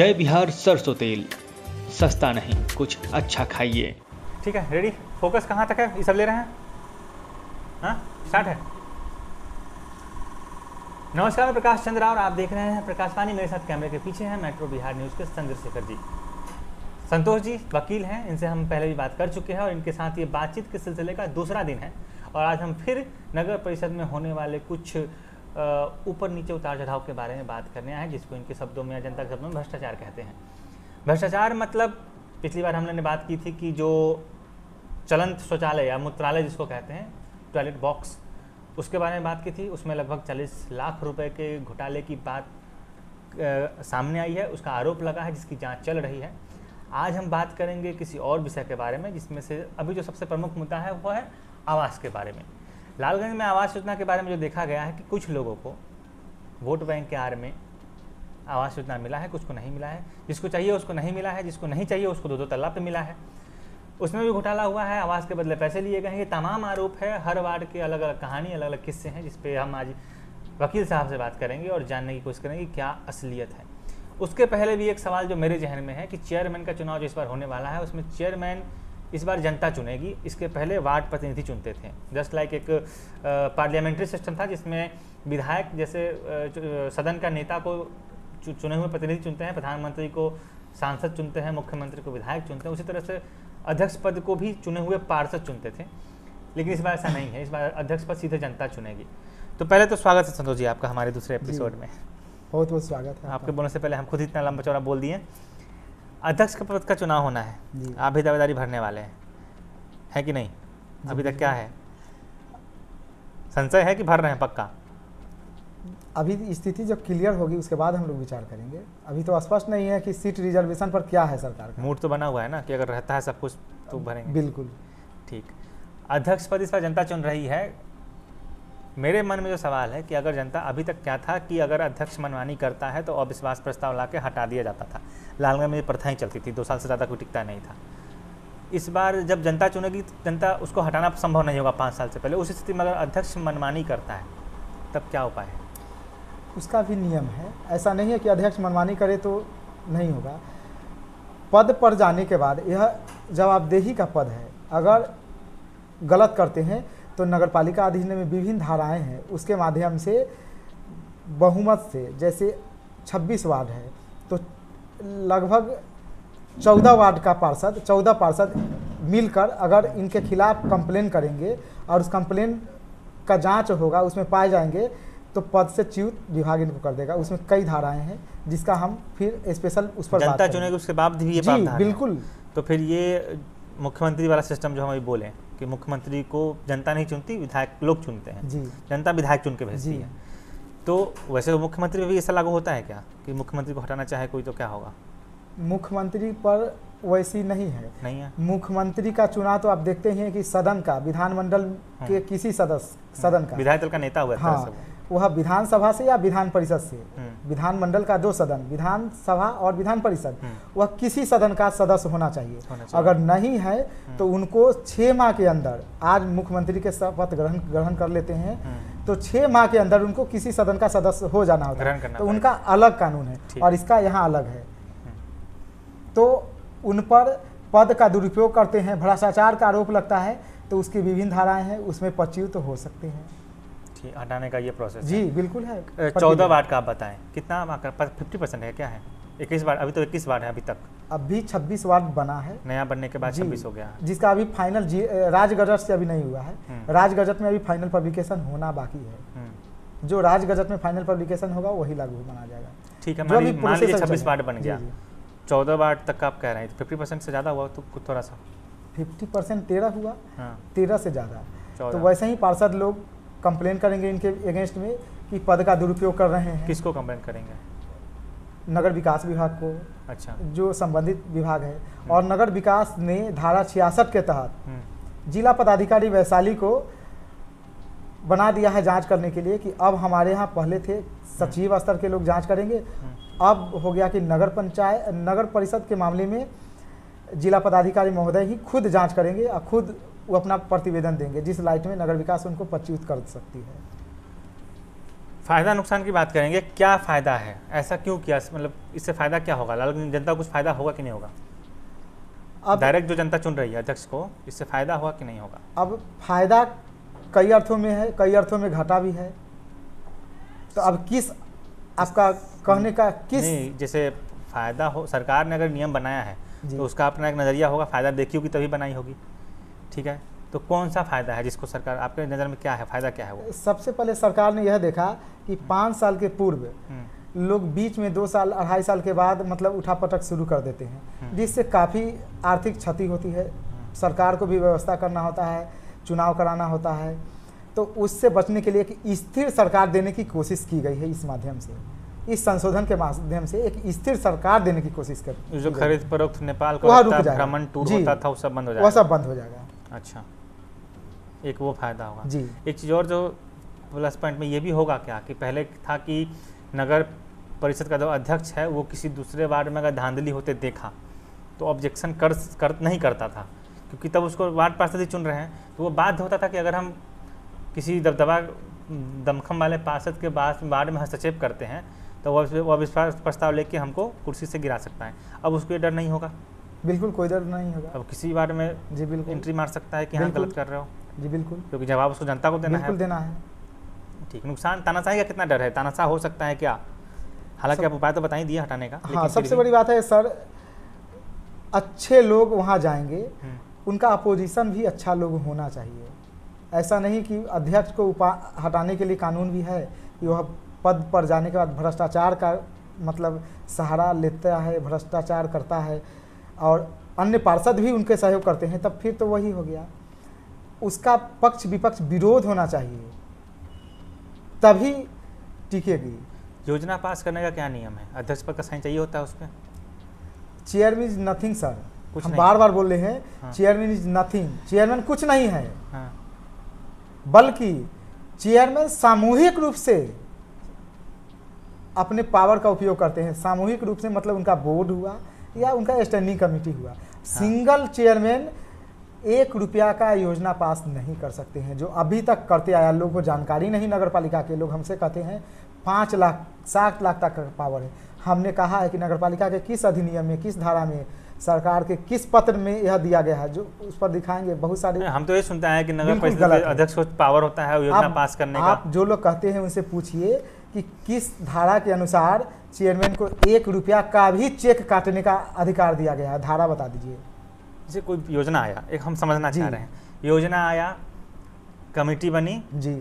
जय बिहार सरसों तेल सस्ता नहीं कुछ अच्छा खाइए ठीक है रेडी फोकस कहाँ तक है ये सब ले रहे हैं हाँ है नमस्कार मैं प्रकाश चंद्र और आप देख रहे हैं प्रकाशवाणी मेरे साथ कैमरे के पीछे हैं मेट्रो बिहार न्यूज़ के चंद्रशेखर जी संतोष जी वकील हैं इनसे हम पहले भी बात कर चुके हैं और इनके साथ ये बातचीत के सिलसिले का दूसरा दिन है और आज हम फिर नगर परिषद में होने वाले कुछ ऊपर नीचे उतार चढ़ाव के बारे में बात करने आए हैं जिसको इनके शब्दों में या जनता के शब्दों में भ्रष्टाचार कहते हैं भ्रष्टाचार मतलब पिछली बार हम लोगों ने बात की थी कि जो चलंत शौचालय या मूत्रालय जिसको कहते हैं टॉयलेट बॉक्स उसके बारे में बात की थी उसमें लगभग 40 लाख रुपए के घोटाले की बात सामने आई है उसका आरोप लगा है जिसकी जांच चल रही है आज हम बात करेंगे किसी और विषय के बारे में जिसमें से अभी जो सबसे प्रमुख मुद्दा है वो है आवास के बारे में लालगंज में आवास योजना के बारे में जो देखा गया है कि कुछ लोगों को वोट बैंक के आर में आवास योजना मिला है कुछ को नहीं मिला है जिसको चाहिए उसको नहीं मिला है जिसको नहीं चाहिए उसको दो दो तल्ला पे मिला है उसमें भी घोटाला हुआ है आवास के बदले पैसे लिए गए हैं ये तमाम आरोप है हर वार्ड के अलग अलग कहानी अलग अलग किस्से हैं जिसपे हम आज वकील साहब से बात करेंगे और जानने की कोशिश करेंगे क्या असलियत है उसके पहले भी एक सवाल जो मेरे जहन में है कि चेयरमैन का चुनाव जो इस बार होने वाला है उसमें चेयरमैन इस बार जनता चुनेगी इसके पहले वार्ड प्रतिनिधि चुनते थे जस्ट लाइक एक पार्लियामेंट्री सिस्टम था जिसमें विधायक जैसे सदन का नेता को चुने हुए प्रतिनिधि चुनते हैं प्रधानमंत्री को सांसद चुनते हैं मुख्यमंत्री को विधायक चुनते हैं उसी तरह से अध्यक्ष पद को भी चुने हुए पार्षद चुनते थे लेकिन इस बार ऐसा नहीं है इस बार अध्यक्ष पद सीधे जनता चुनेगी तो पहले तो स्वागत है संतोष जी आपका हमारे दूसरे एपिसोड में बहुत बहुत स्वागत है आपके बोलने से पहले हम खुद इतना लंबा चौड़ा बोल दिए अध्यक्ष के पद का चुनाव होना है आप भी दावेदारी भरने वाले हैं है कि नहीं अभी तक क्या है संशय है कि भर रहे हैं पक्का अभी स्थिति जब क्लियर होगी उसके बाद हम लोग विचार करेंगे अभी तो स्पष्ट नहीं है कि सीट रिजर्वेशन पर क्या है सरकार का मूड तो बना हुआ है ना कि अगर रहता है सब कुछ तो भरेंगे बिल्कुल ठीक अध्यक्ष पद इस पर जनता चुन रही है मेरे मन में जो सवाल है कि अगर जनता अभी तक क्या था कि अगर अध्यक्ष मनमानी करता है तो अविश्वास प्रस्ताव ला के हटा दिया जाता था लालगंज में ये प्रथा ही चलती थी दो साल से ज़्यादा कोई टिकता नहीं था इस बार जब जनता चुनेगी जनता उसको हटाना संभव नहीं होगा पाँच साल से पहले उस स्थिति में अगर अध्यक्ष मनमानी करता है तब क्या उपाय है उसका भी नियम है ऐसा नहीं है कि अध्यक्ष मनमानी करे तो नहीं होगा पद पर जाने के बाद यह जवाबदेही का पद है अगर गलत करते हैं तो नगर पालिका अधिनियम में विभिन्न धाराएं हैं उसके माध्यम से बहुमत से जैसे 26 वार्ड है तो लगभग 14 वार्ड का पार्षद 14 पार्षद मिलकर अगर इनके खिलाफ कंप्लेन करेंगे और उस कंप्लेन का जांच होगा उसमें पाए जाएंगे तो पद से च्युत विभाग इनको कर देगा उसमें कई धाराएं हैं जिसका हम फिर स्पेशल उस पर जनता चुनेगी उसके बाद भी ये जी, बिल्कुल तो फिर ये मुख्यमंत्री वाला सिस्टम जो हम अभी बोले कि मुख्यमंत्री को जनता नहीं चुनती विधायक लोग चुनते हैं जनता विधायक चुन के भेजती है तो वैसे तो मुख्यमंत्री भी ऐसा लागू होता है क्या कि मुख्यमंत्री को हटाना चाहे कोई तो क्या होगा मुख्यमंत्री पर वैसी नहीं है नहीं है मुख्यमंत्री का चुनाव तो आप देखते ही हैं कि सदन का विधानमंडल के हाँ। किसी सदस्य सदन का विधायक दल का नेता हुआ हाँ, वह विधानसभा से या विधान परिषद से हम्म। विधानमंडल का दो सदन विधानसभा और विधान परिषद हम्म। वह किसी सदन का सदस्य होना चाहिए, अगर नहीं है हम्म। तो उनको छः माह के अंदर आज मुख्यमंत्री के शपथ ग्रहण ग्रहण कर लेते हैं तो छः माह के अंदर उनको किसी सदन का सदस्य हो जाना होता है तो उनका अलग कानून है और इसका यहाँ अलग है तो उन पर पद का दुरुपयोग करते हैं भ्रष्टाचार का आरोप लगता है तो उसकी विभिन्न धाराएं हैं उसमें पच्चीस तो हो सकते हैं थी हटाने का ये प्रोसेस जी बिल्कुल है चौदह वार्ड का आप बताएं कितना फिफ्टी परसेंट है क्या है इक्कीस वार्ड अभी तो इक्कीस वार्ड है अभी तक अभी छब्बीस वार्ड बना है नया बनने के बाद छब्बीस हो गया जिसका अभी फाइनल राजगजट से अभी नहीं हुआ है हम्म। राजगजट में अभी फाइनल पब्लिकेशन होना बाकी है हम्म। जो राजगजट में फाइनल पब्लिकेशन होगा वही लागू बना जाएगा ठीक है छब्बीस वार्ड बन गया चौदह वार्ड तक आप कह रहे हैं फिफ्टी परसेंट से ज़्यादा हुआ तो कुछ थोड़ा सा फिफ्टी परसेंट तेरह हुआ हाँ। तेरह से ज़्यादा तो वैसे ही पार्षद लोग कंप्लेन करेंगे इनके अगेंस्ट में कि पद का दुरुपयोग कर रहे हैं किसको कंप्लेन करेंगे नगर विकास विभाग को अच्छा जो संबंधित विभाग है हम्म। और नगर विकास ने धारा छियासठ के तहत हम्म। जिला पदाधिकारी वैशाली को बना दिया है जांच करने के लिए कि अब हमारे यहाँ पहले थे सचिव स्तर के लोग जांच करेंगे हम्म। अब हो गया कि नगर पंचायत नगर परिषद के मामले में जिला पदाधिकारी महोदय ही खुद जांच करेंगे और खुद वो अपना प्रतिवेदन देंगे जिस लाइट में नगर विकास उनको पच्चीस कर सकती है फ़ायदा नुकसान की बात करेंगे क्या फ़ायदा है ऐसा क्यों किया मतलब इससे फ़ायदा क्या होगा लाल जनता कुछ फ़ायदा होगा कि नहीं होगा अब डायरेक्ट जो जनता चुन रही है अध्यक्ष को इससे फ़ायदा होगा कि नहीं होगा अब फ़ायदा कई अर्थों में है कई अर्थों में घाटा भी है तो अब किस आपका कहने का किस नहीं जैसे फ़ायदा हो सरकार ने अगर नियम बनाया है तो उसका अपना एक नज़रिया होगा फ़ायदा देखी होगी तभी बनाई होगी ठीक है तो कौन सा फ़ायदा है जिसको सरकार आपके नज़र में क्या है फ़ायदा क्या है वो सबसे पहले सरकार ने यह देखा कि हम्म। पाँच साल के पूर्व हम्म। लोग बीच में दो साल अढ़ाई साल के बाद मतलब उठा पटक शुरू कर देते हैं हम्म। जिससे काफ़ी आर्थिक क्षति होती है सरकार को भी व्यवस्था करना होता है चुनाव कराना होता है तो उससे बचने के लिए एक स्थिर सरकार देने की कोशिश की गई है इस माध्यम से इस संशोधन के माध्यम से एक स्थिर सरकार देने की कोशिश कर जो खरीद फरोख्त नेपाल का भ्रमण होता था वो सब बंद हो जाएगा वह सब बंद हो जाएगा अच्छा एक वो फ़ायदा होगा जी एक चीज़ और जो प्लस पॉइंट में ये भी होगा क्या कि पहले था कि नगर परिषद का जो अध्यक्ष है वो किसी दूसरे वार्ड में अगर धांधली होते देखा तो ऑब्जेक्शन कर, कर नहीं करता था क्योंकि तब उसको वार्ड पार्षद ही चुन रहे हैं तो वो बाध्य होता था कि अगर हम किसी दबदबा दमखम वाले पार्षद के बाद वार्ड में हस्तक्षेप करते हैं तो वह अविश्वास प्रस्ताव लेके हमको कुर्सी से गिरा सकता है अब उसको ये डर नहीं होगा बिल्कुल कोई दर्द नहीं होगा अब किसी बारे में जी बिल्कुल एंट्री मार सकता है कि हाँ गलत कर रहे हो जी बिल्कुल क्योंकि जवाब उसको जनता को देना है देना है ठीक नुकसान तानाशाही का कितना डर है तानाशाह हो सकता है क्या हालांकि आप उपाय तो बताई दिए हटाने का हाँ सबसे बड़ी बात है सर अच्छे लोग वहाँ जाएंगे हम्म। उनका अपोजिशन भी अच्छा लोग होना चाहिए ऐसा नहीं कि अध्यक्ष को उपा हटाने के लिए कानून भी है कि वह पद पर जाने के बाद भ्रष्टाचार का मतलब सहारा लेता है भ्रष्टाचार करता है और अन्य पार्षद भी उनके सहयोग करते हैं तब फिर तो वही हो गया उसका पक्ष विपक्ष विरोध होना चाहिए तभी टिकेगी योजना पास करने का क्या नियम है अध्यक्ष पर का साइन चाहिए होता है उस पर चेयर मीन्स नथिंग सर कुछ हम बार बार बोल रहे हैं हाँ। चेयरमैन इज नथिंग चेयरमैन कुछ नहीं है हाँ। बल्कि चेयरमैन सामूहिक रूप से अपने पावर का उपयोग करते हैं सामूहिक रूप से मतलब उनका बोर्ड हुआ या उनका स्टैंडिंग कमेटी हुआ सिंगल हाँ। चेयरमैन एक रुपया का योजना पास नहीं कर सकते हैं जो अभी तक करते आया लोगों को जानकारी नहीं नगर पालिका के लोग हमसे कहते हैं पाँच लाख सात लाख तक पावर है हमने कहा है कि नगर पालिका के किस अधिनियम में किस धारा में सरकार के किस पत्र में यह दिया गया है जो उस पर दिखाएंगे बहुत सारे हम तो ये सुनते हैं कि नगर परिषद अध्यक्ष पावर होता है योजना पास करने का आप जो लोग कहते हैं उनसे पूछिए कि किस धारा के अनुसार चेयरमैन को एक रुपया का भी चेक काटने का अधिकार दिया गया है धारा बता दीजिए जैसे कोई योजना आया एक हम समझना चाह रहे हैं योजना आया कमेटी बनी जी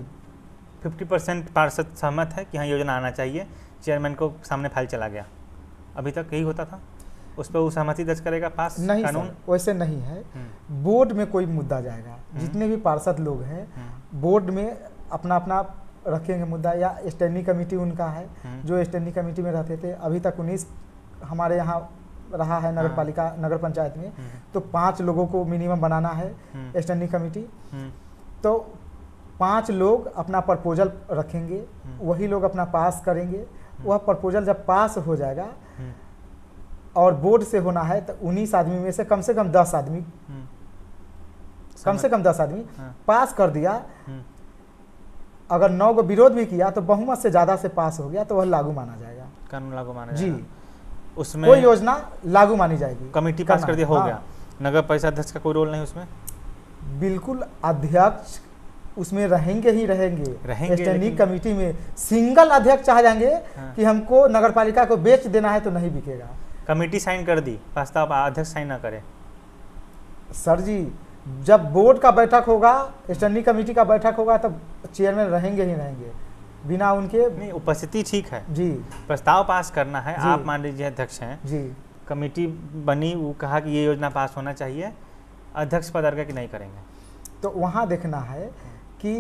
50 परसेंट पार्षद सहमत है कि हाँ योजना आना चाहिए चेयरमैन को सामने फाइल चला गया अभी तक यही होता था उस पर वो सहमति दर्ज करेगा पास नहीं कानून वैसे नहीं है हम्म। बोर्ड में कोई मुद्दा जाएगा हम्म। जितने भी पार्षद लोग हैं हम्म। बोर्ड में अपना अपना रखेंगे मुद्दा या स्टैंडिंग कमेटी उनका है हम्म। जो स्टैंडिंग कमेटी में रहते थे अभी तक उन्नीस हमारे यहाँ रहा है नगर हाँ। पालिका नगर पंचायत में हम्म। तो पांच लोगों को मिनिमम बनाना है स्टैंडिंग हम्म। कमेटी तो पांच लोग अपना प्रपोजल रखेंगे वही लोग अपना पास करेंगे वह प्रपोजल जब पास हो जाएगा और बोर्ड से होना है तो उन्नीस आदमी में से कम से कम दस आदमी कम से कम दस आदमी पास हाँ। कर दिया अगर नौ को विरोध भी किया तो बहुमत से ज्यादा से पास हो गया तो वह लागू माना जाएगा कानून लागू माना जी उसमें कोई योजना लागू मानी जाएगी कमेटी पास कर दिया हो हाँ। गया नगर परिषद अध्यक्ष का कोई रोल नहीं उसमें बिल्कुल अध्यक्ष उसमें रहेंगे ही रहेंगे स्टैंडिंग कमेटी में सिंगल अध्यक्ष चाह जाएंगे हाँ। कि हमको नगर पालिका को बेच देना है तो नहीं बिकेगा कमेटी साइन कर दी प्रस्ताव अध्यक्ष साइन ना करे सर जी जब बोर्ड का बैठक होगा स्टैंडिंग कमेटी का बैठक होगा तब चेयरमैन रहेंगे ही रहेंगे बिना उनके नहीं उपस्थिति ठीक है जी प्रस्ताव पास करना है आप मान लीजिए अध्यक्ष हैं जी कमेटी बनी वो कहा कि ये योजना पास होना चाहिए अध्यक्ष पद अर्घ्य कि नहीं करेंगे तो वहाँ देखना है कि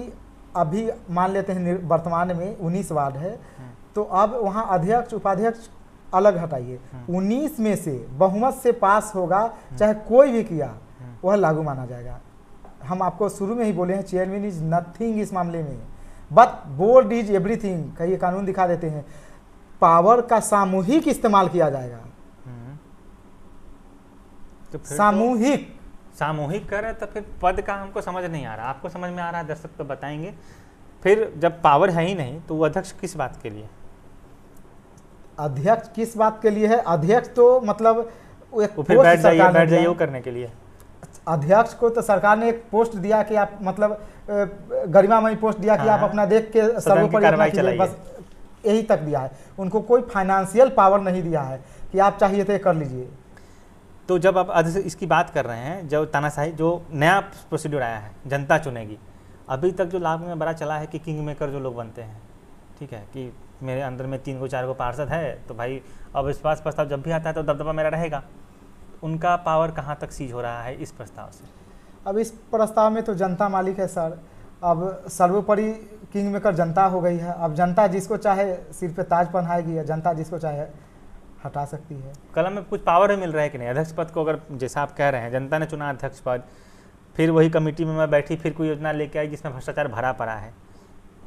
अभी मान लेते हैं वर्तमान में उन्नीस वार्ड है हम्म। तो अब वहाँ अध्यक्ष उपाध्यक्ष अलग हटाइए हम्म। उन्नीस में से बहुमत से पास होगा हम्म। चाहे कोई भी किया वह लागू माना जाएगा हम आपको शुरू में ही बोले हैं चेयरमैन इज नथिंग इस मामले में बट बोर्ड इज एवरीथिंग कहिए कानून दिखा देते हैं पावर का सामूहिक इस्तेमाल किया जाएगा हम्म। तो, तो सामूहिक तो सामूहिक कर तो फिर पद का हमको समझ नहीं आ रहा आपको समझ में आ रहा है दर्शक तो बताएंगे फिर जब पावर है ही नहीं तो वो अध्यक्ष किस बात के लिए अध्यक्ष किस बात के लिए है अध्यक्ष तो मतलब वो फिर बैठ जाइए करने के लिए अध्यक्ष को तो सरकार ने एक पोस्ट दिया कि आप मतलब गरिमामयी पोस्ट दिया कि हाँ, आप अपना देख के तो सर्वोपरि बस यही तक दिया है उनको कोई फाइनेंशियल पावर नहीं दिया है कि आप चाहिए तो कर लीजिए तो जब आप इसकी बात कर रहे हैं जब तानाशाही जो नया प्रोसीड्यूर आया है जनता चुनेगी अभी तक जो लाभ में बड़ा चला है कि किंग मेकर जो लोग बनते हैं ठीक है कि मेरे अंदर में तीन को चार को पार्षद है तो भाई अब विश्वास प्रस्ताव जब भी आता है तो दबदबा मेरा रहेगा उनका पावर कहाँ तक सीज हो रहा है इस प्रस्ताव से अब इस प्रस्ताव में तो जनता मालिक है सर अब सर्वोपरि किंग मेकर जनता हो गई है अब जनता जिसको चाहे सिर पे ताज पहनाएगी या जनता जिसको चाहे हटा सकती है कलम में कुछ पावर मिल रहा है कि नहीं अध्यक्ष पद को अगर जैसा आप कह रहे हैं जनता ने चुना अध्यक्ष पद फिर वही कमेटी में मैं बैठी फिर कोई योजना लेके आई जिसमें भ्रष्टाचार भरा पड़ा है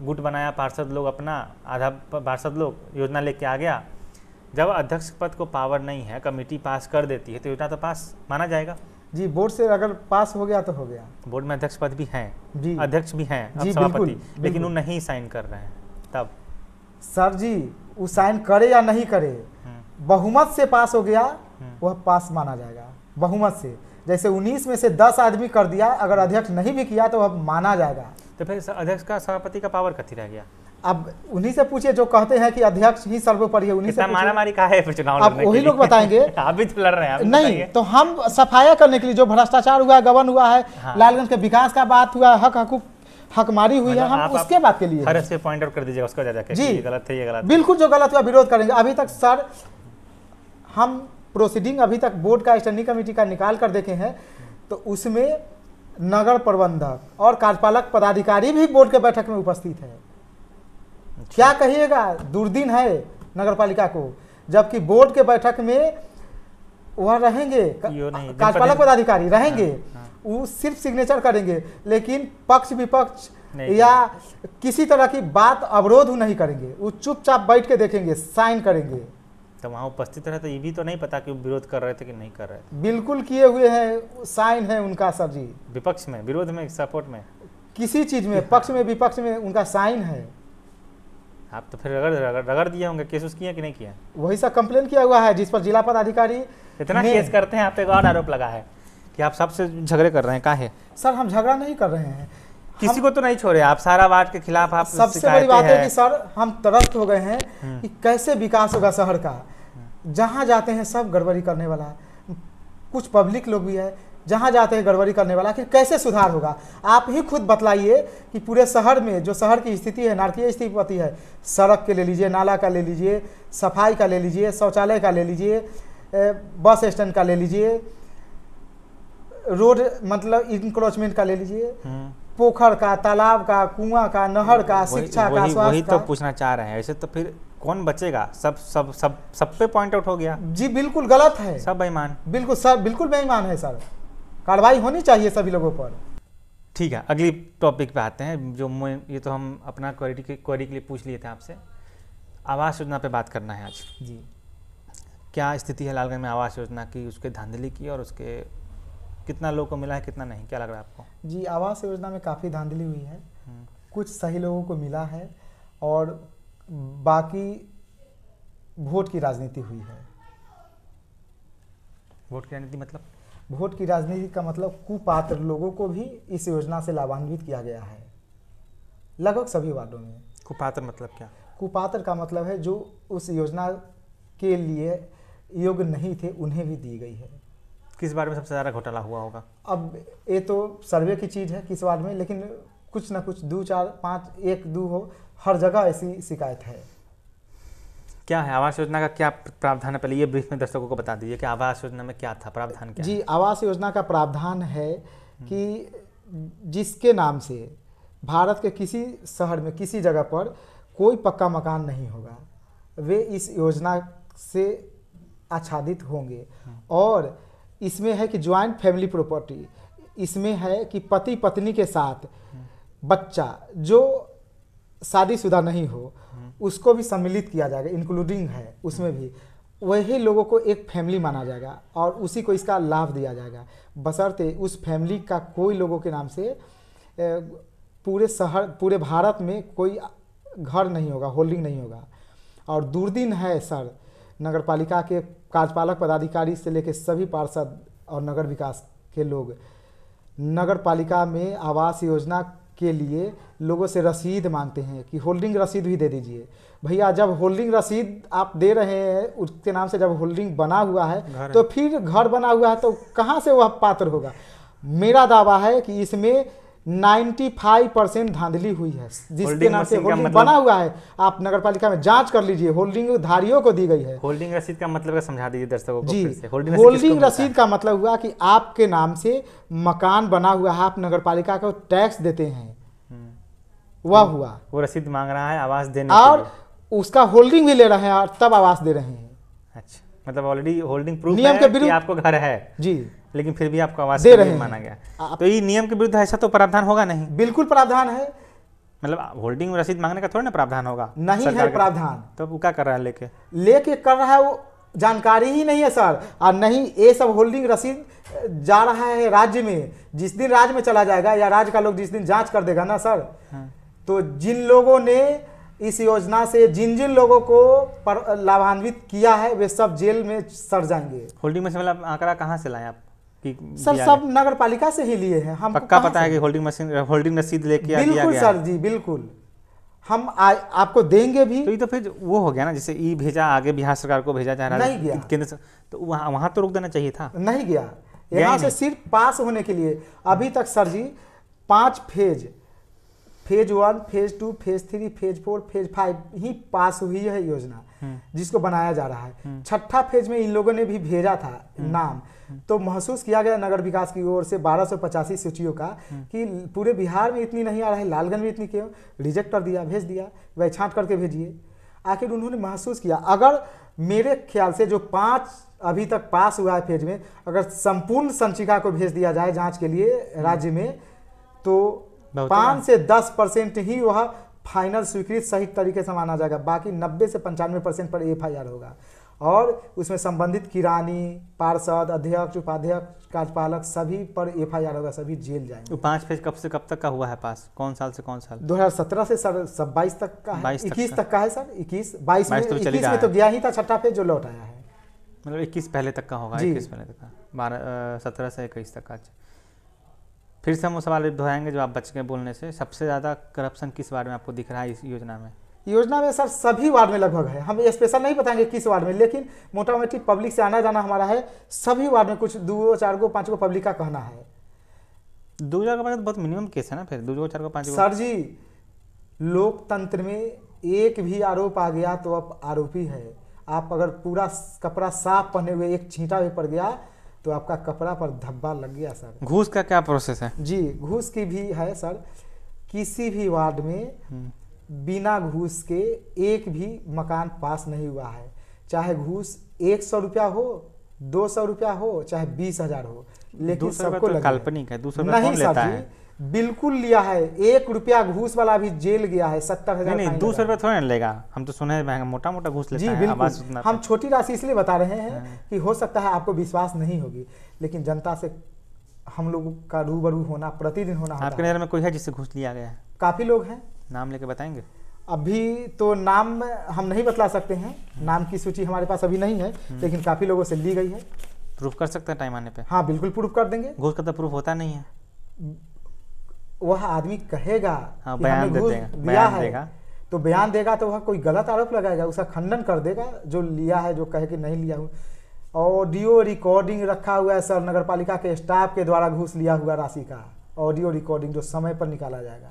गुट बनाया पार्षद लोग अपना आधा पार्षद लोग योजना लेके आ गया जब अध्यक्ष पद को पावर नहीं है कमेटी पास कर देती है तो योजना तो पास माना जाएगा जी बोर्ड से अगर पास हो गया तो हो गया बोर्ड में अध्यक्ष पद भी हैं जी अध्यक्ष भी हैं जी सभापति लेकिन वो नहीं साइन कर रहे हैं तब सर जी वो साइन करे या नहीं करे हम्म। बहुमत से पास हो गया हम्म। वह पास माना जाएगा बहुमत से जैसे 19 में से 10 आदमी कर दिया अगर अध्यक्ष नहीं भी किया तो वह माना जाएगा तो फिर अध्यक्ष का सभापति का पावर कथी रह गया अब उन्हीं से पूछिए जो कहते हैं कि अध्यक्ष ही सर्वोपरि है उन्हीं से मारा मारी का है फिर चुनाव अब वही लोग बताएंगे आप भी तो लड़ रहे हैं नहीं तो हम सफाया करने के लिए जो भ्रष्टाचार हुआ है गबन हुआ है हाँ। लालगंज के विकास का बात हुआ हक हकूक हकमारी हुई है मतलब हम आप उसके बात के लिए पॉइंट आउट कर दीजिए उसको जी गलत है ये गलत बिल्कुल जो गलत हुआ विरोध करेंगे अभी तक सर हम प्रोसीडिंग अभी तक बोर्ड का स्टैंडिंग कमेटी का निकाल कर देखे हैं तो उसमें नगर प्रबंधक और कार्यपालक पदाधिकारी भी बोर्ड के बैठक में उपस्थित है क्या कहिएगा दुर्दिन है नगर पालिका को जबकि बोर्ड के बैठक में वह रहेंगे कार्यपालक पदाधिकारी रहेंगे हाँ, हाँ। वो सिर्फ सिग्नेचर करेंगे लेकिन पक्ष विपक्ष या किसी तरह की बात अवरोध नहीं करेंगे वो चुपचाप बैठ के देखेंगे साइन करेंगे तो वहाँ उपस्थित रहे तो ये भी तो नहीं पता कि विरोध कर रहे थे कि नहीं कर रहे थे बिल्कुल किए हुए हैं साइन है उनका सर जी विपक्ष में विरोध में सपोर्ट में किसी चीज़ में पक्ष में विपक्ष में उनका साइन है आप तो फिर रगड़ रगड़ रगड़ दिए होंगे केसेस किए कि नहीं किया वही सब कंप्लेन किया हुआ है जिस पर जिला पदाधिकारी इतना केस करते हैं आप एक और आरोप लगा है कि आप सबसे झगड़े कर रहे हैं है सर हम झगड़ा नहीं कर रहे हैं किसी को तो नहीं छोड़े आप सारा वार्ड के खिलाफ आप सबसे बड़ी बात है कि सर हम तरस्त हो गए हैं हम्म। कि कैसे विकास होगा शहर का हम्म। जहाँ जाते हैं सब गड़बड़ी करने वाला कुछ पब्लिक लोग भी है जहाँ जाते हैं गड़बड़ी करने वाला आखिर कैसे सुधार होगा आप ही खुद बतलाइए कि पूरे शहर में जो शहर की स्थिति है नारकीय स्थिति है सड़क के ले लीजिए नाला का ले लीजिए सफाई का ले लीजिए शौचालय का ले लीजिए बस स्टैंड का ले लीजिए रोड मतलब इंक्रोचमेंट का ले लीजिए हम्म। पोखर का तालाब का कुआं का नहर का शिक्षा का स्वास्थ्य वही तो पूछना चाह रहे हैं ऐसे तो फिर कौन बचेगा सब सब सब सब पे पॉइंट आउट हो गया जी बिल्कुल गलत है सब बेईमान बिल्कुल सर बिल्कुल बेईमान है सर कार्रवाई होनी चाहिए सभी लोगों पर ठीक है अगली टॉपिक पे आते हैं जो ये तो हम अपना क्वारी के क्वारी के लिए पूछ लिए थे आपसे आवास योजना पे बात करना है आज जी क्या स्थिति है लालगंज में आवास योजना की उसके धांधली की और उसके कितना लोगों को मिला है कितना नहीं क्या लग रहा है आपको जी आवास योजना में काफ़ी धांधली हुई है हम्म। कुछ सही लोगों को मिला है और बाकी वोट की राजनीति हुई है वोट की राजनीति मतलब वोट की राजनीति का मतलब कुपात्र लोगों को भी इस योजना से लाभान्वित किया गया है लगभग सभी वार्डों में कुपात्र मतलब क्या कुपात्र का मतलब है जो उस योजना के लिए योग्य नहीं थे उन्हें भी दी गई है किस बारे में सबसे ज़्यादा घोटाला हुआ होगा अब ये तो सर्वे की चीज़ है किस वार्ड में लेकिन कुछ ना कुछ दो चार पाँच एक दो हो हर जगह ऐसी शिकायत है क्या है आवास योजना का क्या प्रावधान है पहले ये ब्रीफ में दर्शकों को बता दीजिए कि आवास योजना में क्या था प्रावधान क्या जी आवास योजना का प्रावधान है कि जिसके नाम से भारत के किसी शहर में किसी जगह पर कोई पक्का मकान नहीं होगा वे इस योजना से आच्छादित होंगे हाँ। और इसमें है कि ज्वाइंट फैमिली प्रॉपर्टी इसमें है कि पति पत्नी के साथ हाँ। बच्चा जो शादीशुदा नहीं हो उसको भी सम्मिलित किया जाएगा इंक्लूडिंग है उसमें भी वही लोगों को एक फैमिली माना जाएगा और उसी को इसका लाभ दिया जाएगा बसरते उस फैमिली का कोई लोगों के नाम से पूरे शहर पूरे भारत में कोई घर नहीं होगा होल्डिंग नहीं होगा और दूरदिन है सर नगर पालिका के कार्यपालक पदाधिकारी से लेकर सभी पार्षद और नगर विकास के लोग नगर पालिका में आवास योजना के लिए लोगों से रसीद मांगते हैं कि होल्डिंग रसीद भी दे दीजिए भैया जब होल्डिंग रसीद आप दे रहे हैं उसके नाम से जब होल्डिंग बना हुआ है तो फिर घर बना हुआ है तो कहाँ से वह पात्र होगा मेरा दावा है कि इसमें 95 परसेंट धांधली हुई है जिसके नाम से होल्डिंग मतलब... बना हुआ है आप नगर पालिका में जांच कर लीजिए होल्डिंग धारियों को दी गई है होल्डिंग रसीद का मतलब समझा दीजिए दर्शकों को जी होल्डिंग, होल्डिंग रसीद का मतलब हुआ कि आपके नाम से मकान बना हुआ है आप नगर पालिका को टैक्स देते हैं हम्म। वह हुआ वो रसीद मांग रहा है आवास देने और उसका होल्डिंग भी ले रहे हैं और तब आवास दे रहे हैं अच्छा मतलब ऑलरेडी होल्डिंग प्रूफ नियम के विरुद्ध आपको घर है जी लेकिन फिर भी आपको आवास दे रहे माना गया तो ये नियम के विरुद्ध ऐसा तो प्रावधान होगा नहीं बिल्कुल प्रावधान है मतलब होल्डिंग रसीद मांगने का थोड़ा ना प्रावधान होगा नहीं है प्रावधान तो वो क्या कर रहा है लेके लेके कर रहा है वो जानकारी ही नहीं है सर और नहीं ये सब होल्डिंग रसीद जा रहा है राज्य में जिस दिन राज्य में चला जाएगा या राज्य का लोग जिस दिन जांच कर देगा ना सर हाँ। तो जिन लोगों ने इस योजना से जिन जिन लोगों को लाभान्वित किया है वे सब जेल में सड़ जाएंगे होल्डिंग में से मतलब आंकड़ा कहाँ से लाए आप कि सर सब नगर पालिका से ही लिए हैं हम पक्का पता है कि होल्डिंग मशीन होल्डिंग रसीद लेके बिल्कुल सर जी बिल्कुल हम आ, आपको देंगे भी तो ये तो फिर वो हो गया ना जैसे ई भेजा आगे बिहार सरकार को भेजा जा रहा नहीं गया केंद्र तो वहाँ वहाँ तो रोक देना चाहिए था नहीं गया यहाँ से सिर्फ पास होने के लिए अभी तक सर जी पाँच phase phase one phase two phase three phase four phase five ही पास हुई है योजना जिसको बनाया जा रहा है हम्म। छठा फेज में इन लोगों ने भी भेजा था हम्म। नाम हम्म। तो महसूस किया गया नगर विकास की ओर से बारह सौ पचासी सूचियों का कि पूरे बिहार में इतनी नहीं आ रहा है लालगंज में इतनी क्यों रिजेक्ट कर दिया भेज दिया वह छाँट करके भेजिए आखिर उन्होंने महसूस किया अगर मेरे ख्याल से जो पाँच अभी तक पास हुआ है फेज में अगर संपूर्ण संचिका को भेज दिया जाए जांच के लिए राज्य में तो पाँच से दस परसेंट ही वह फाइनल स्वीकृत सही तरीके से माना जाएगा बाकी 90 से पंचानवे परसेंट पर एफ होगा और उसमें संबंधित किरानी पार्षद अध्यक्ष उपाध्यक्ष कार्यपालक सभी पर एफ होगा सभी जेल जाएंगे तो पांच फेज कब से कब तक का हुआ है पास कौन साल से कौन साल 2017 से सर सब बाईस तक का है इक्कीस तक तक का है सर इक्कीस बाईस में तो इक्कीस में तो गया ही था छठा फेज जो लौट आया है मतलब इक्कीस पहले तक का होगा इक्कीस पहले तक का बारह सत्रह से इक्कीस तक का फिर से हम वो सवाल दोहराएंगे जो आप बच गए बोलने से सबसे ज़्यादा करप्शन किस वार्ड में आपको दिख रहा है इस योजना में योजना में सर सभी वार्ड में लगभग है हम स्पेशल नहीं बताएंगे किस वार्ड में लेकिन मोटा मोटी पब्लिक से आना जाना हमारा है सभी वार्ड में कुछ दो चार गो पाँच गो पब्लिक का कहना है दो हजार का मतलब बहुत मिनिमम केस है ना फिर दो चार गो पाँच सर जी लोकतंत्र में एक भी आरोप आ गया तो आप आरोपी है आप अगर पूरा कपड़ा साफ पहने हुए एक छींटा भी पड़ गया तो आपका कपड़ा पर धब्बा लग गया सर घूस का क्या प्रोसेस है जी घूस की भी है सर किसी भी वार्ड में हम्म। बिना घूस के एक भी मकान पास नहीं हुआ है चाहे घूस एक सौ रुपया हो दो सौ रुपया हो चाहे बीस हजार हो लेकिन सबको तो काल्पनिक है दूसरा नहीं सर जी बिल्कुल लिया है एक रुपया घूस वाला भी जेल गया है सत्तर हजार नहीं, दो सौ रुपया थोड़ा लेगा हम तो सुने महंगा मोटा मोटा घूस जी बिल्कुल हम छोटी राशि इसलिए बता रहे हैं हाँ। कि हो सकता है आपको विश्वास नहीं होगी लेकिन जनता से हम लोगों का रूबरू होना प्रतिदिन होना आपके नजर में कोई है जिससे घूस लिया गया है काफी लोग हैं नाम लेके बताएंगे अभी तो नाम हम नहीं बतला सकते हैं हम्म। नाम की सूची हमारे पास अभी नहीं है हम्म। लेकिन काफी लोगों से ली गई है प्रूफ कर सकते हैं टाइम आने पे हाँ बिल्कुल प्रूफ कर देंगे घूस का तो प्रूफ होता नहीं है वह आदमी कहेगा हाँ, बयान घूस दिया है देगा। तो बयान देगा तो वह कोई गलत आरोप लगाएगा उसका खंडन कर देगा जो लिया है जो कहे कि नहीं लिया हुआ ऑडियो रिकॉर्डिंग रखा हुआ है सर नगर पालिका के स्टाफ के द्वारा घूस लिया हुआ राशि का ऑडियो रिकॉर्डिंग जो समय पर निकाला जाएगा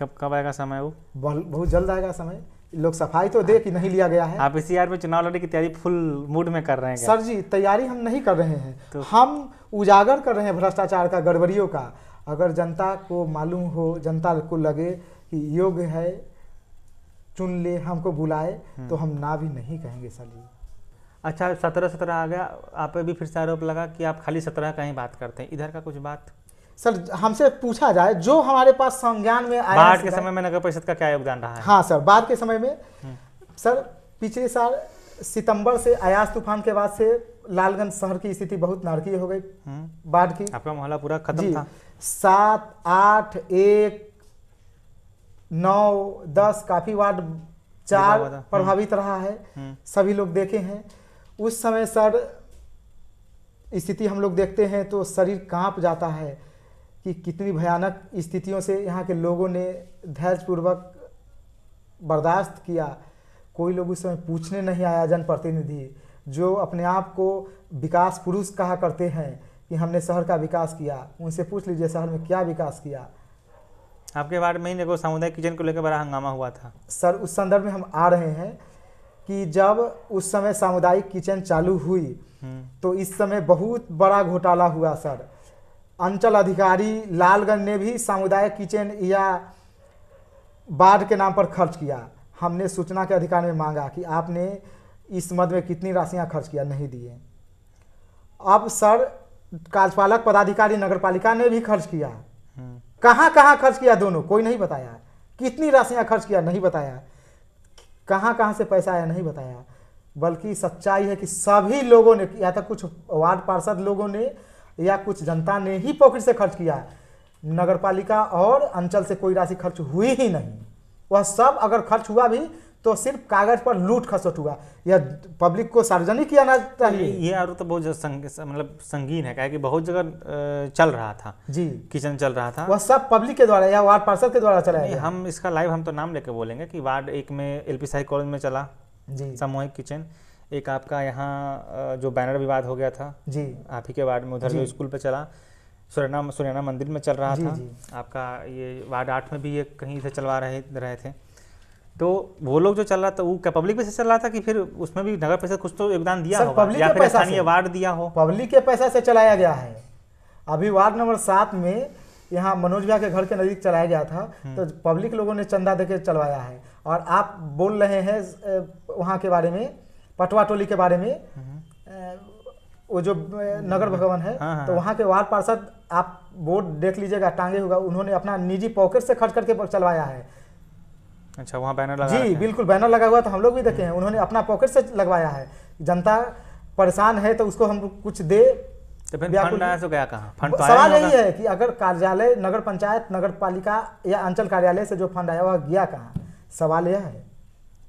कब कब आएगा समय वो बहुत जल्द आएगा समय लोग सफाई तो दे कि नहीं लिया गया है आप इसी में चुनाव लड़ने की तैयारी फुल मूड में कर रहे हैं सर जी तैयारी हम नहीं कर रहे हैं तो... हम उजागर कर रहे हैं भ्रष्टाचार का गड़बड़ियों का अगर जनता को मालूम हो जनता को लगे कि योग्य है चुन ले हमको बुलाए हम्म। तो हम ना भी नहीं कहेंगे जी अच्छा सत्रह सत्रह आ गया आप भी फिर से आरोप लगा कि आप खाली सत्रह का ही बात करते हैं इधर का कुछ बात सर हमसे पूछा जाए जो हमारे पास संज्ञान में आया बाढ़ के समय में नगर परिषद का क्या योगदान रहा है हाँ सर बाढ़ के समय में हम्म। सर पिछले साल सितंबर से आयास तूफान के बाद से लालगंज शहर की स्थिति बहुत नारकीय हो गई हम्म। बाढ़ की आपका मोहल्ला पूरा खत्म था सात आठ एक नौ दस काफी वार्ड चार हम्म। प्रभावित रहा है हम्म। सभी लोग देखे हैं उस समय सर स्थिति हम लोग देखते हैं तो शरीर कांप जाता है कि कितनी भयानक स्थितियों से यहाँ के लोगों ने धैर्यपूर्वक बर्दाश्त किया कोई लोग उस समय पूछने नहीं आया जनप्रतिनिधि जो अपने आप को विकास पुरुष कहा करते हैं कि हमने शहर का विकास किया उनसे पूछ लीजिए शहर में क्या विकास किया आपके वार्ड में ही देखो सामुदायिक किचन को लेकर बड़ा हंगामा हुआ था सर उस संदर्भ में हम आ रहे हैं कि जब उस समय सामुदायिक किचन चालू हुई हम्म। तो इस समय बहुत बड़ा घोटाला हुआ सर अंचल अधिकारी लालगंज ने भी सामुदायिक किचन या बाढ़ के नाम पर खर्च किया हमने सूचना के अधिकार में मांगा कि आपने इस मद में कितनी राशियां खर्च किया नहीं दिए अब सर कार्यपालक पदाधिकारी नगर पालिका ने भी खर्च किया हाँ। कहाँ कहाँ खर्च किया दोनों कोई नहीं बताया कितनी राशियाँ खर्च किया नहीं बताया कहाँ कहाँ से पैसा आया नहीं बताया बल्कि सच्चाई है कि सभी लोगों ने या तो कुछ वार्ड पार्षद लोगों ने या कुछ जनता ने ही पॉकेट से खर्च किया नगर पालिका और अंचल से कोई राशि खर्च हुई ही नहीं वह सब अगर खर्च हुआ भी तो सिर्फ कागज पर लूट खसोट हुआ या पब्लिक को सार्वजनिक किया ना चाहिए ये आरोप तो बहुत संग, मतलब संगीन है क्या कि बहुत जगह चल रहा था जी किचन चल रहा था वह सब पब्लिक के द्वारा या वार्ड पार्षद के द्वारा चला हम इसका लाइव हम तो नाम लेके बोलेंगे कि वार्ड एक में एल पी कॉलेज में चला जी सामूहिक किचन एक आपका यहाँ जो बैनर विवाद हो गया था जी आप ही के वार्ड में उधर जो स्कूल पे चला सुरैना सुरैना मंदिर में चल रहा जी, था जी। आपका ये वार्ड आठ में भी ये कहीं से चलवा रहे रहे थे तो वो लोग जो चल रहा था वो क्या पब्लिक पैसे चल रहा था कि फिर उसमें भी नगर परिषद कुछ तो योगदान दिया होगा या फिर स्थानीय वार्ड दिया हो पब्लिक के पैसा से चलाया गया है अभी वार्ड नंबर सात में यहाँ मनोज भैया के घर के नज़दीक चलाया गया था हम्म। तो पब्लिक लोगों ने चंदा देके चलवाया है और आप बोल रहे हैं वहाँ के बारे में पटवा टोली के बारे में हम्म। वो जो नगर भवन है हाँ हाँ। तो वहाँ के वार्ड पार्षद आप बोर्ड देख लीजिएगा टांगे होगा उन्होंने अपना निजी पॉकेट से खर्च करके चलवाया है अच्छा वहाँ बैनर लगा जी बिल्कुल बैनर लगा हुआ तो हम लोग भी देखे हैं उन्होंने अपना पॉकेट से लगवाया है जनता परेशान है तो उसको हम कुछ दे तो फिर फंड आया तो गया कहाँ फंड तो सवाल यही है कि अगर कार्यालय नगर पंचायत नगर पालिका या अंचल कार्यालय से जो फंड आया वह गया कहाँ सवाल यह है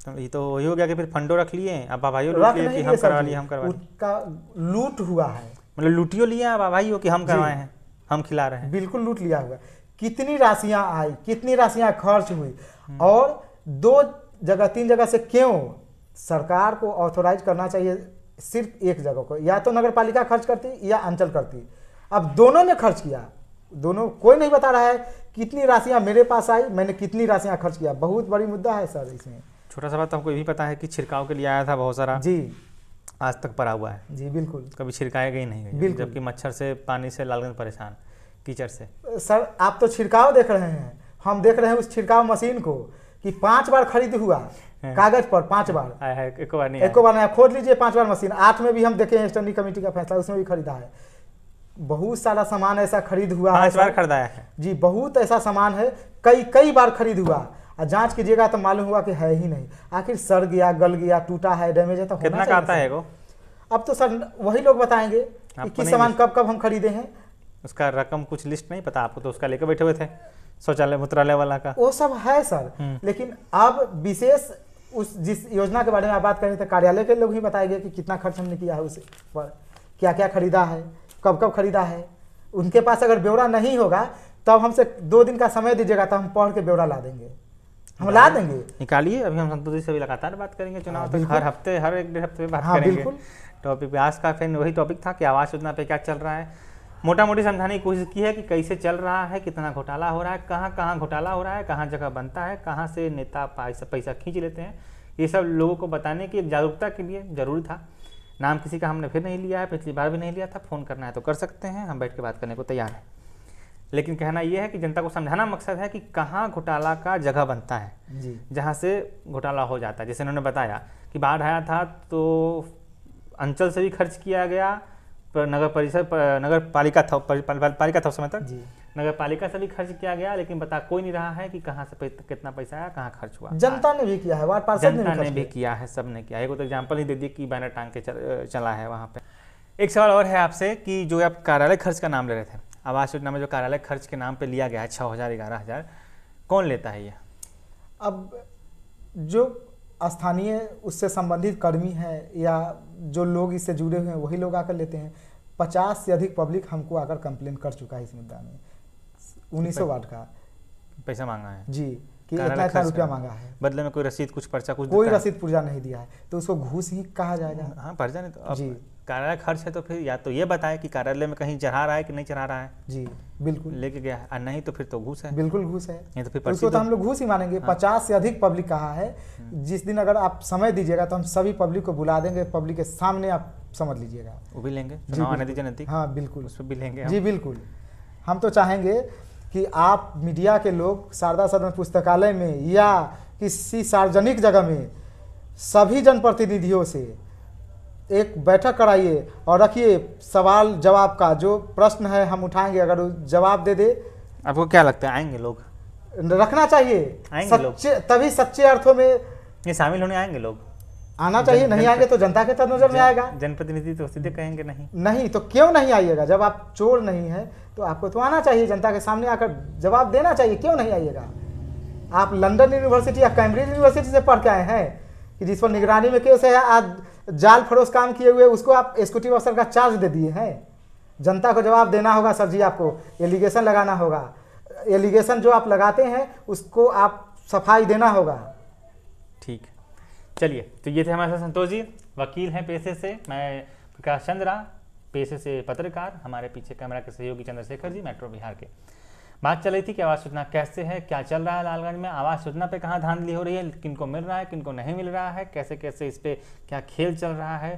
तो ये तो वही हो गया कि फिर फंडो रख लिए अब भाई लूट लिए कि हम करवा लिए हम करवा उसका लूट हुआ है मतलब लूटियो लिया अब भाई हो कि हम करवाए हैं हम खिला रहे हैं बिल्कुल लूट लिया हुआ है कितनी राशियां आई कितनी राशियां खर्च हुई और दो जगह तीन जगह से क्यों सरकार को ऑथोराइज करना चाहिए सिर्फ एक जगह को या तो नगर पालिका खर्च करती या अंचल करती अब दोनों ने खर्च किया दोनों कोई नहीं बता रहा है कितनी राशियां मेरे पास आई मैंने कितनी राशियां खर्च किया बहुत बड़ी मुद्दा है सर इसमें छोटा सा बात हमको ये भी पता है कि छिड़काव के लिए आया था बहुत सारा जी आज तक पड़ा हुआ है जी बिल्कुल कभी छिड़काया गई नहीं बिल्कुल जबकि मच्छर से पानी से लालगंज परेशान कीचड़ से सर आप तो छिड़काव देख रहे हैं हम देख रहे हैं उस छिड़काव मशीन को कि पांच बार खरीद हुआ हाँ। कागज पर पांच बार हाँ, हाँ, एक बार नहीं एक बार नहीं लीजिए पांच बार मशीन आठ में भी हम देखे स्टैंडिंग कमेटी का फैसला उसमें भी खरीदा है बहुत सारा सामान ऐसा खरीद हुआ पांच बार खरीदा है जी बहुत ऐसा सामान है कई कई बार खरीद हुआ और जांच कीजिएगा तो मालूम हुआ कि है ही नहीं आखिर सड़ गया गल गया टूटा है डैमेज है तो कितना का आता है अब तो सर वही लोग बताएंगे कि तो किस सामान कब कब हम खरीदे हैं उसका रकम कुछ लिस्ट नहीं पता आपको तो उसका लेकर बैठे हुए थे शौचालय मूत्रालय वाला का वो सब है सर हम्म। लेकिन अब विशेष उस जिस योजना के बारे में आप बात करें तो कार्यालय के लोग ही बताएंगे कि कितना खर्च हमने किया है उस पर क्या क्या खरीदा है कब कब खरीदा है उनके पास अगर ब्यौरा नहीं होगा तब हमसे दो दिन का समय दीजिएगा तो हम पढ़ के ब्यौरा ला देंगे हम ला देंगे निकालिए अभी हम संतोष से भी लगातार बात करेंगे चुनाव हाँ, तक हर हफ्ते हर एक डेढ़ हफ्ते में बात हाँ, करेंगे टॉपिक आज का फिर वही टॉपिक था कि आवास योजना पे क्या चल रहा है मोटा मोटी समझाने की कोशिश की है कि कैसे चल रहा है कितना घोटाला हो रहा है कहाँ कहाँ घोटाला हो रहा है कहाँ जगह बनता है कहाँ से नेता पैसा पैसा खींच लेते हैं ये सब लोगों को बताने की जागरूकता के लिए ज़रूरी था नाम किसी का हमने फिर नहीं लिया है पिछली बार भी नहीं लिया था फ़ोन करना है तो कर सकते हैं हम बैठ के बात करने को तैयार हैं लेकिन कहना यह है कि जनता को समझाना मकसद है कि कहाँ घोटाला का जगह बनता है जहाँ से घोटाला हो जाता है जैसे उन्होंने बताया कि बाढ़ आया था तो अंचल से भी खर्च किया गया नगर परिषद नगर पालिका था पालिका था उस समय तक जी नगर पालिका से भी खर्च किया गया लेकिन बता कोई नहीं रहा है कि कहाँ से कितना पैसा आया कहाँ खर्च हुआ जनता ने भी किया है वार्ड पार्षद ने, ने भी किया है सब ने किया है एक एग्जाम्पल तो ही दे दिए कि बैनर टांग के चला है वहाँ पे एक सवाल और है आपसे कि जो आप कार्यालय खर्च का नाम ले रहे थे आवास योजना में जो कार्यालय खर्च के नाम पर लिया गया है छः हज़ार ग्यारह हज़ार कौन लेता है ये अब जो स्थानीय उससे संबंधित कर्मी हैं या जो लोग इससे जुड़े हुए हैं वही लोग आकर लेते हैं पचास से अधिक पब्लिक हमको आकर कंप्लेन कर चुका है इस मुद्दा में उन्नीस सौ वार्ड का पैसा मांगा है जी कि इतना इतना रुपया मांगा है बदले में कोई रसीद कुछ पर्चा कुछ कोई रसीद पुर्जा नहीं दिया है तो उसको घूस ही कहा जाएगा हाँ पर्चा नहीं तो जी कार्यालय खर्च है तो फिर या तो ये बताए कि कार्यालय में कहीं चढ़ा रहा है कि नहीं चढ़ा रहा है जी बिल्कुल लेके गया है नहीं तो फिर तो घूस है बिल्कुल घूस है नहीं तो फिर उसको तो हम लोग घूस ही मानेंगे हाँ। पचास से अधिक पब्लिक कहा है हम्म। जिस दिन अगर आप समय दीजिएगा तो हम सभी पब्लिक को बुला देंगे पब्लिक के सामने आप समझ लीजिएगा वो भी लेंगे हाँ बिल्कुल उस भी लेंगे जी बिल्कुल हम तो चाहेंगे कि आप मीडिया के लोग शारदा सदन पुस्तकालय में या किसी सार्वजनिक जगह में सभी जनप्रतिनिधियों से एक बैठक कराइए और रखिए सवाल जवाब का जो प्रश्न है हम उठाएंगे अगर जवाब दे दे आपको क्या लगता है आएंगे लोग रखना चाहिए आएंगे सच्चे तभी सच्चे अर्थों में ये शामिल होने आएंगे लोग आना चाहिए नहीं आएंगे तो जनता के तब नजर में आएगा जनप्रतिनिधि तो सीधे कहेंगे नहीं नहीं तो क्यों नहीं आइएगा जब आप चोर नहीं है तो आपको तो आना चाहिए जनता के सामने आकर जवाब देना चाहिए क्यों नहीं आइएगा आप लंदन यूनिवर्सिटी या कैम्ब्रिज यूनिवर्सिटी से पढ़ के आए हैं कि जिस पर निगरानी में केस है आज जाल फरोश काम किए हुए उसको आप एक्सिक्यूटिव अफसर का चार्ज दे दिए हैं जनता को जवाब देना होगा सर जी आपको एलिगेशन लगाना होगा एलिगेशन जो आप लगाते हैं उसको आप सफाई देना होगा ठीक चलिए तो ये थे हमारे साथ संतोष जी वकील हैं पेशे से मैं प्रकाश चंद्रा पेशे से पत्रकार हमारे पीछे कैमरा के सहयोगी चंद्रशेखर जी मेट्रो बिहार के बात चल रही थी कि आवास योजना कैसे है क्या चल रहा है लालगंज में आवास योजना पे कहाँ धांधली हो रही है किनको मिल रहा है किनको नहीं मिल रहा है कैसे कैसे इस पर क्या खेल चल रहा है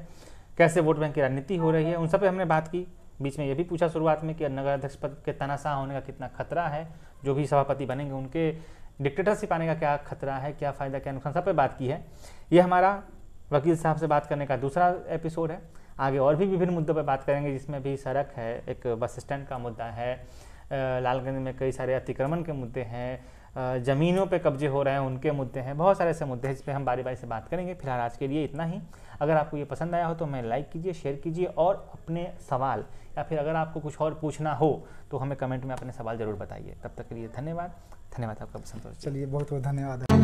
कैसे वोट बैंक की रणनीति हो रही है उन सब पे हमने बात की बीच में ये भी पूछा शुरुआत में कि नगर अध्यक्ष पद के तनाशाह होने का कितना खतरा है जो भी सभापति बनेंगे उनके डिक्टेटरशिप आने का क्या खतरा है क्या फ़ायदा क्या नुकसान सब पे बात की है ये हमारा वकील साहब से बात करने का दूसरा एपिसोड है आगे और भी विभिन्न मुद्दों पर बात करेंगे जिसमें भी सड़क है एक बस स्टैंड का मुद्दा है लालगंज में कई सारे अतिक्रमण के मुद्दे हैं ज़मीनों पे कब्जे हो रहे हैं उनके मुद्दे हैं बहुत सारे ऐसे मुद्दे हैं जिस पर हम बारी बारी से बात करेंगे फिलहाल आज के लिए इतना ही अगर आपको ये पसंद आया हो तो हमें लाइक कीजिए शेयर कीजिए और अपने सवाल या फिर अगर आपको कुछ और पूछना हो तो हमें कमेंट में अपने सवाल ज़रूर बताइए तब तक के लिए धन्यवाद धन्यवाद आपका पसंद चलिए बहुत बहुत धन्यवाद